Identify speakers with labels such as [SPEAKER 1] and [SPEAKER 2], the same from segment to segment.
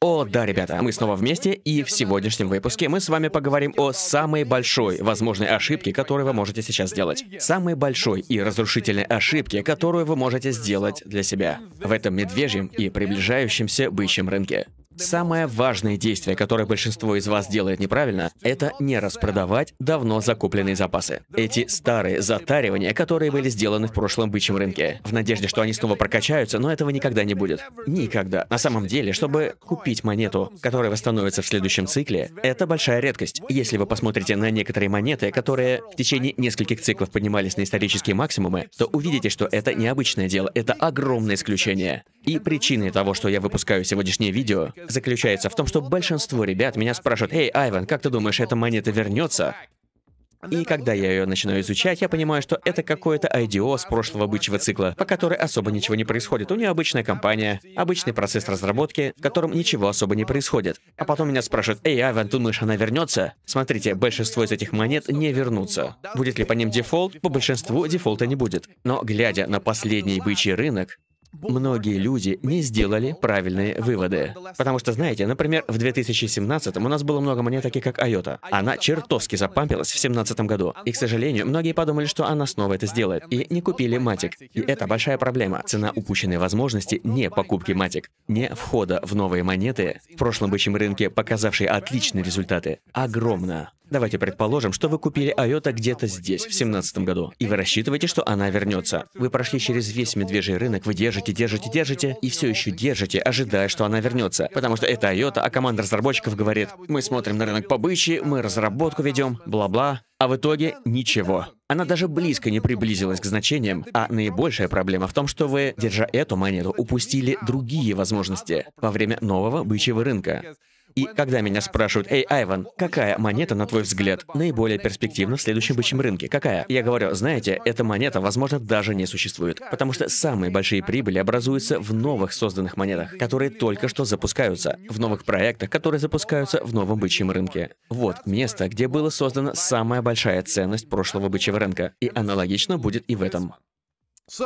[SPEAKER 1] О, да, ребята, мы снова вместе, и в сегодняшнем выпуске мы с вами поговорим о самой большой возможной ошибке, которую вы можете сейчас сделать. Самой большой и разрушительной ошибке, которую вы можете сделать для себя в этом медвежьем и приближающемся бычьем рынке. Самое важное действие, которое большинство из вас делает неправильно, это не распродавать давно закупленные запасы. Эти старые затаривания, которые были сделаны в прошлом бычьем рынке, в надежде, что они снова прокачаются, но этого никогда не будет. Никогда. На самом деле, чтобы купить монету, которая восстановится в следующем цикле, это большая редкость. Если вы посмотрите на некоторые монеты, которые в течение нескольких циклов поднимались на исторические максимумы, то увидите, что это необычное дело, это огромное исключение. И причиной того, что я выпускаю сегодняшнее видео, заключается в том, что большинство ребят меня спрашивают, «Эй, Айван, как ты думаешь, эта монета вернется?» И когда я ее начинаю изучать, я понимаю, что это какое-то IDO с прошлого бычьего цикла, по которой особо ничего не происходит. У нее обычная компания, обычный процесс разработки, в котором ничего особо не происходит. А потом меня спрашивают, «Эй, Айван, думаешь, она вернется?» Смотрите, большинство из этих монет не вернутся. Будет ли по ним дефолт? По большинству дефолта не будет. Но глядя на последний бычий рынок, многие люди не сделали правильные выводы. Потому что, знаете, например, в 2017 у нас было много монет, таких как Айота. Она чертовски запампилась в 2017 году. И, к сожалению, многие подумали, что она снова это сделает, и не купили матик. И это большая проблема. Цена упущенной возможности не покупки матик, не входа в новые монеты, в прошлом бычьем рынке показавшие отличные результаты, огромна. Давайте предположим, что вы купили Айота где-то здесь, в семнадцатом году, и вы рассчитываете, что она вернется. Вы прошли через весь медвежий рынок, вы держите, держите, держите, и все еще держите, ожидая, что она вернется. Потому что это Айота, а команда разработчиков говорит, мы смотрим на рынок побычи, мы разработку ведем, бла-бла. А в итоге ничего. Она даже близко не приблизилась к значениям, а наибольшая проблема в том, что вы, держа эту монету, упустили другие возможности во время нового бычьего рынка. И когда меня спрашивают, «Эй, Айван, какая монета, на твой взгляд, наиболее перспективна в следующем бычьем рынке? Какая?» Я говорю, знаете, эта монета, возможно, даже не существует, потому что самые большие прибыли образуются в новых созданных монетах, которые только что запускаются, в новых проектах, которые запускаются в новом бычьем рынке. Вот место, где была создана самая большая ценность прошлого бычьего рынка, и аналогично будет и в этом.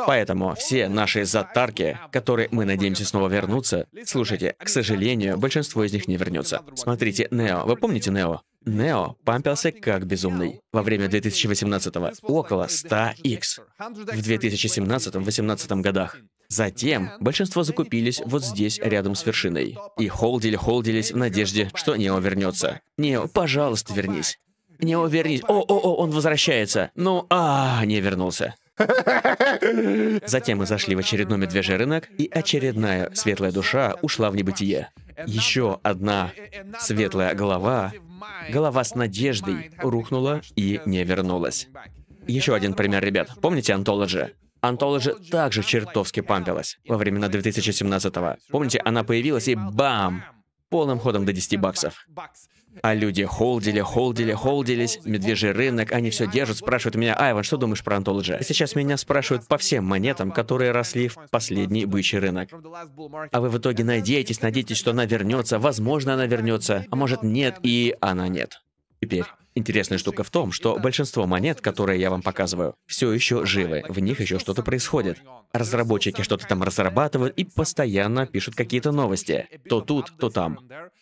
[SPEAKER 1] Поэтому все наши затарки, которые мы надеемся снова вернуться, слушайте, к сожалению, большинство из них не вернется. Смотрите, Нео, вы помните Нео? Нео пампился как безумный. Во время 2018-го около 100x. В 2017-18 годах. Затем большинство закупились вот здесь, рядом с вершиной. И холдили-холдились в надежде, что Нео вернется. Нео, пожалуйста, вернись. Нео, вернись. О-о-о, он возвращается. Ну, а, не вернулся. Затем мы зашли в очередной медвежий рынок, и очередная светлая душа ушла в небытие. Еще одна светлая голова, голова с надеждой, рухнула и не вернулась. Еще один пример, ребят. Помните Антологи? Антологи также чертовски пампилась во времена 2017-го. Помните, она появилась и бам! полным ходом до 10 баксов. А люди холдили, холдили, холдились, медвежий рынок, они все держат, спрашивают меня, Айван, что думаешь про Anthology? Сейчас меня спрашивают по всем монетам, которые росли в последний бычий рынок. А вы в итоге надеетесь, надеетесь, что она вернется, возможно, она вернется, а может нет, и она нет. Теперь. Интересная штука в том, что большинство монет, которые я вам показываю, все еще живы, в них еще что-то происходит. Разработчики что-то там разрабатывают и постоянно пишут какие-то новости. То тут, то там.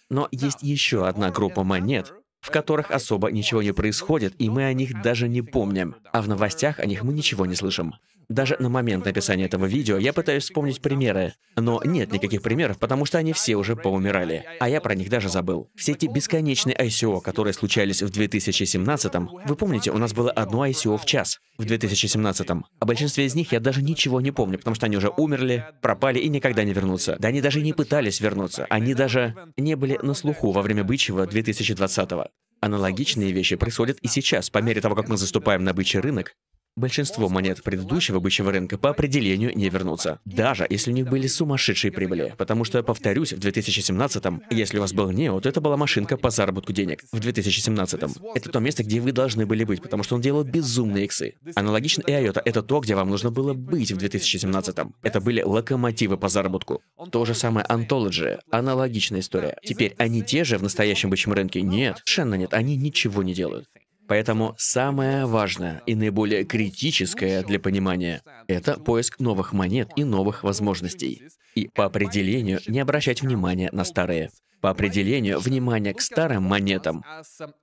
[SPEAKER 1] Но есть еще одна группа монет, в которых особо ничего не происходит, и мы о них даже не помним, а в новостях о них мы ничего не слышим. Даже на момент написания этого видео я пытаюсь вспомнить примеры, но нет никаких примеров, потому что они все уже поумирали, а я про них даже забыл. Все эти бесконечные ICO, которые случались в 2017-м, вы помните, у нас было одно ICO в час в 2017-м. О большинстве из них я даже ничего не помню, потому что они уже умерли, пропали и никогда не вернутся. Да они даже не пытались вернуться, они даже не были на слуху во время бычьего 2020-го. Аналогичные вещи происходят и сейчас. По мере того, как мы заступаем на бычий рынок, Большинство монет предыдущего бычьего рынка по определению не вернутся, даже если у них были сумасшедшие прибыли. Потому что, повторюсь, в 2017-м, если у вас был то это была машинка по заработку денег. В 2017-м. Это то место, где вы должны были быть, потому что он делал безумные иксы. Аналогично и Айота — это то, где вам нужно было быть в 2017-м. Это были локомотивы по заработку. То же самое Anthology, аналогичная история. Теперь они те же в настоящем бычьем рынке? Нет, совершенно нет, они ничего не делают. Поэтому самое важное и наиболее критическое для понимания — это поиск новых монет и новых возможностей. И по определению не обращать внимания на старые. По определению, внимание к старым монетам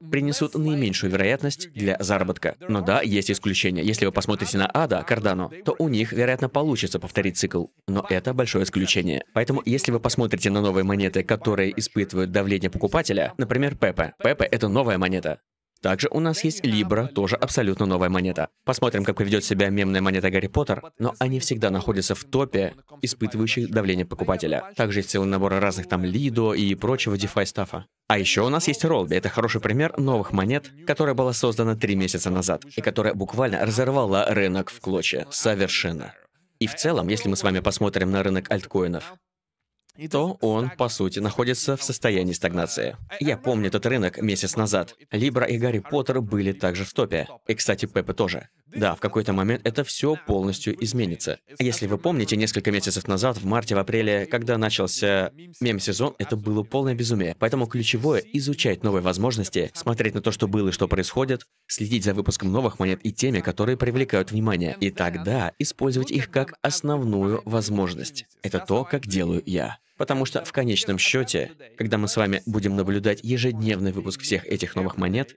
[SPEAKER 1] принесут наименьшую вероятность для заработка. Но да, есть исключения. Если вы посмотрите на Ада, Кардану, то у них, вероятно, получится повторить цикл. Но это большое исключение. Поэтому, если вы посмотрите на новые монеты, которые испытывают давление покупателя, например, Пепе. Пепе — это новая монета. Также у нас есть Libra, тоже абсолютно новая монета. Посмотрим, как поведет себя мемная монета Гарри Поттер, но они всегда находятся в топе испытывающих давление покупателя. Также есть целый набор разных там Lido и прочего DeFi стафа. А еще у нас есть Ролби. Это хороший пример новых монет, которая была создана три месяца назад, и которая буквально разорвала рынок в клочья. Совершенно. И в целом, если мы с вами посмотрим на рынок альткоинов, то он, по сути, находится в состоянии стагнации. Я помню этот рынок месяц назад. Либра и Гарри Поттер были также в топе. И, кстати, Пеппа тоже. Да, в какой-то момент это все полностью изменится. Если вы помните, несколько месяцев назад, в марте, в апреле, когда начался мем-сезон, это было полное безумие. Поэтому ключевое — изучать новые возможности, смотреть на то, что было и что происходит, следить за выпуском новых монет и теми, которые привлекают внимание, и тогда использовать их как основную возможность. Это то, как делаю я. Потому что в конечном счете, когда мы с вами будем наблюдать ежедневный выпуск всех этих новых монет,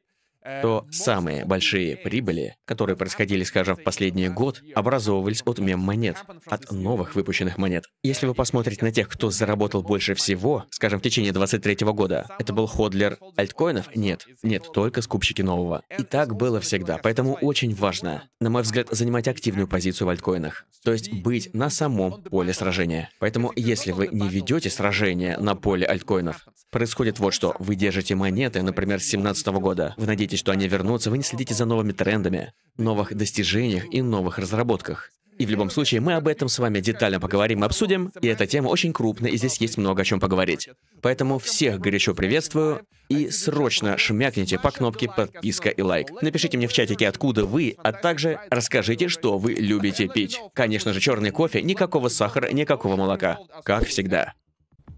[SPEAKER 1] Э, то самые большие прибыли, которые происходили, скажем, в последний год, образовывались от мем-монет, от новых выпущенных монет. Если вы посмотрите на тех, кто заработал больше всего, скажем, в течение 23 года, это был ходлер альткоинов? Нет. Нет, только скупщики нового. И так было всегда, поэтому очень важно, на мой взгляд, занимать активную позицию в альткоинах. То есть быть на самом поле сражения. Поэтому если вы не ведете сражение на поле альткоинов, происходит вот что. Вы держите монеты, например, с 17 года. Вы надеетесь, что они вернутся, вы не следите за новыми трендами, новых достижениях и новых разработках. И в любом случае, мы об этом с вами детально поговорим и обсудим, и эта тема очень крупная, и здесь есть много о чем поговорить. Поэтому всех горячо приветствую, и срочно шмякните по кнопке подписка и лайк. Напишите мне в чатике, откуда вы, а также расскажите, что вы любите пить. Конечно же, черный кофе, никакого сахара, никакого молока. Как всегда.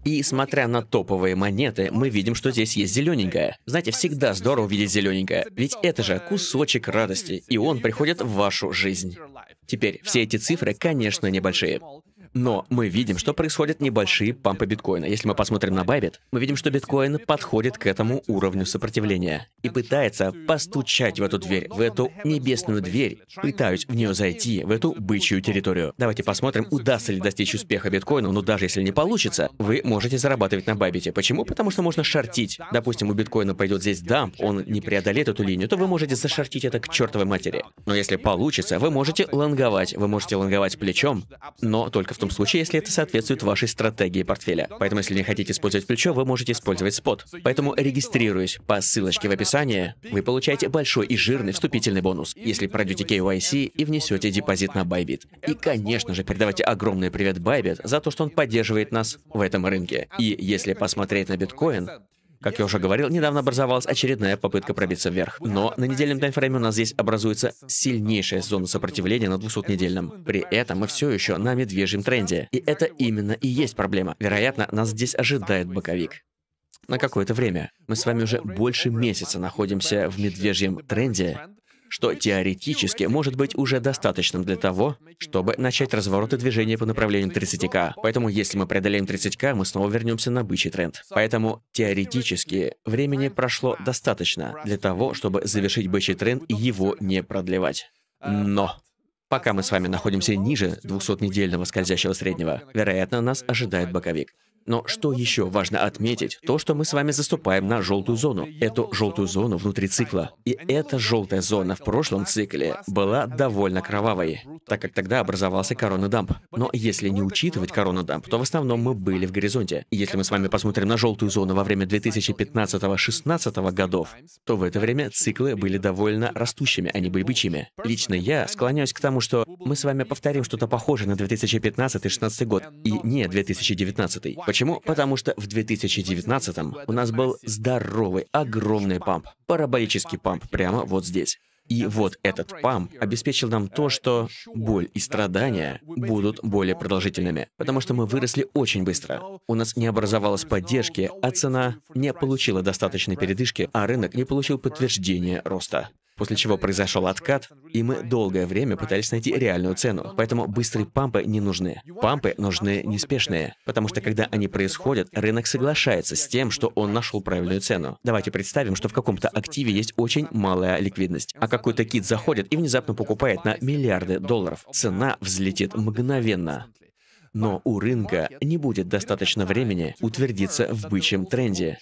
[SPEAKER 1] И смотря на топовые монеты, мы видим, что здесь есть зелененькое. Знаете, всегда здорово видеть зелененькое, ведь это же кусочек радости, и он приходит в вашу жизнь. Теперь, все эти цифры, конечно, небольшие. Но мы видим, что происходят небольшие пампы биткоина. Если мы посмотрим на Bybit, мы видим, что биткоин подходит к этому уровню сопротивления и пытается постучать в эту дверь, в эту небесную дверь, пытаюсь в нее зайти, в эту бычью территорию. Давайте посмотрим, удастся ли достичь успеха биткоину, ну, но даже если не получится, вы можете зарабатывать на Bybit. Почему? Потому что можно шортить. Допустим, у биткоина пойдет здесь дамп, он не преодолеет эту линию, то вы можете зашортить это к чертовой матери. Но если получится, вы можете лонговать, вы можете лонговать плечом, но только в том случае, если это соответствует вашей стратегии портфеля. Поэтому, если не хотите использовать плечо, вы можете использовать спот. Поэтому, регистрируясь по ссылочке в описании, вы получаете большой и жирный вступительный бонус, если пройдете KYC и внесете депозит на Bybit. И, конечно же, передавайте огромный привет Bybit за то, что он поддерживает нас в этом рынке. И если посмотреть на биткоин, как я уже говорил, недавно образовалась очередная попытка пробиться вверх. Но на недельном таймфрейме у нас здесь образуется сильнейшая зона сопротивления на 200-недельном. При этом мы все еще на медвежьем тренде. И это именно и есть проблема. Вероятно, нас здесь ожидает боковик на какое-то время. Мы с вами уже больше месяца находимся в медвежьем тренде, что теоретически может быть уже достаточным для того, чтобы начать развороты движения по направлению 30К. Поэтому если мы преодолеем 30К, мы снова вернемся на бычий тренд. Поэтому теоретически времени прошло достаточно для того, чтобы завершить бычий тренд и его не продлевать. Но Пока мы с вами находимся ниже 200-недельного скользящего среднего, вероятно, нас ожидает боковик. Но что еще важно отметить, то, что мы с вами заступаем на желтую зону, эту желтую зону внутри цикла. И эта желтая зона в прошлом цикле была довольно кровавой, так как тогда образовался корона дамп Но если не учитывать корона дамп то в основном мы были в горизонте. если мы с вами посмотрим на желтую зону во время 2015-16 годов, то в это время циклы были довольно растущими, а не бычьими. Лично я склоняюсь к тому, что мы с вами повторим что-то похожее на 2015-16 год, и не 2019. Почему? Потому что в 2019 м у нас был здоровый, огромный памп, параболический памп прямо вот здесь. И вот этот памп обеспечил нам то, что боль и страдания будут более продолжительными, потому что мы выросли очень быстро. У нас не образовалось поддержки, а цена не получила достаточной передышки, а рынок не получил подтверждения роста. После чего произошел откат, и мы долгое время пытались найти реальную цену. Поэтому быстрые пампы не нужны. Пампы нужны неспешные. Потому что когда они происходят, рынок соглашается с тем, что он нашел правильную цену. Давайте представим, что в каком-то активе есть очень малая ликвидность, а какой-то кит заходит и внезапно покупает на миллиарды долларов. Цена взлетит мгновенно. Но у рынка не будет достаточно времени утвердиться в бычьем тренде.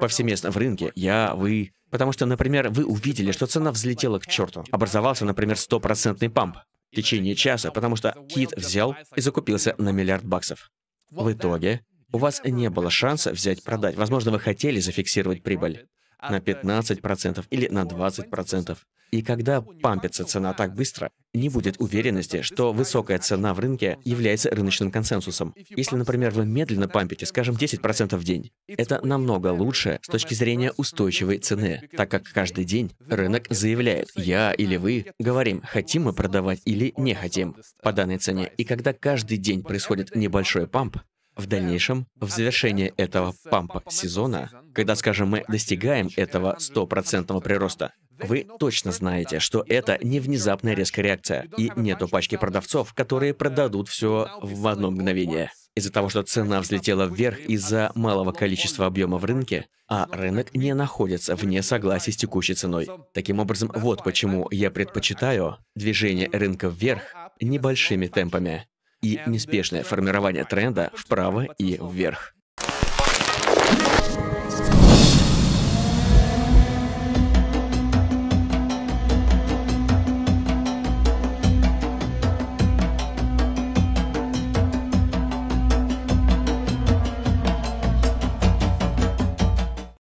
[SPEAKER 1] Повсеместно в рынке я, вы, Потому что, например, вы увидели, что цена взлетела к черту. Образовался, например, стопроцентный памп в течение часа, потому что Кит взял и закупился на миллиард баксов. В итоге у вас не было шанса взять продать. Возможно, вы хотели зафиксировать прибыль. А на 15% или на 20%. И когда пампится цена так быстро, не будет уверенности, что высокая цена в рынке является рыночным консенсусом. Если, например, вы медленно пампите, скажем, 10% в день, это намного лучше с точки зрения устойчивой цены, так как каждый день рынок заявляет, я или вы говорим, хотим мы продавать или не хотим по данной цене. И когда каждый день происходит небольшой памп, в дальнейшем, в завершении этого пампа сезона, когда, скажем, мы достигаем этого стопроцентного прироста, вы точно знаете, что это не внезапная резкая реакция, и нету пачки продавцов, которые продадут все в одно мгновение. Из-за того, что цена взлетела вверх из-за малого количества объема в рынке, а рынок не находится вне согласия с текущей ценой. Таким образом, вот почему я предпочитаю движение рынка вверх небольшими темпами и неспешное формирование тренда вправо и вверх.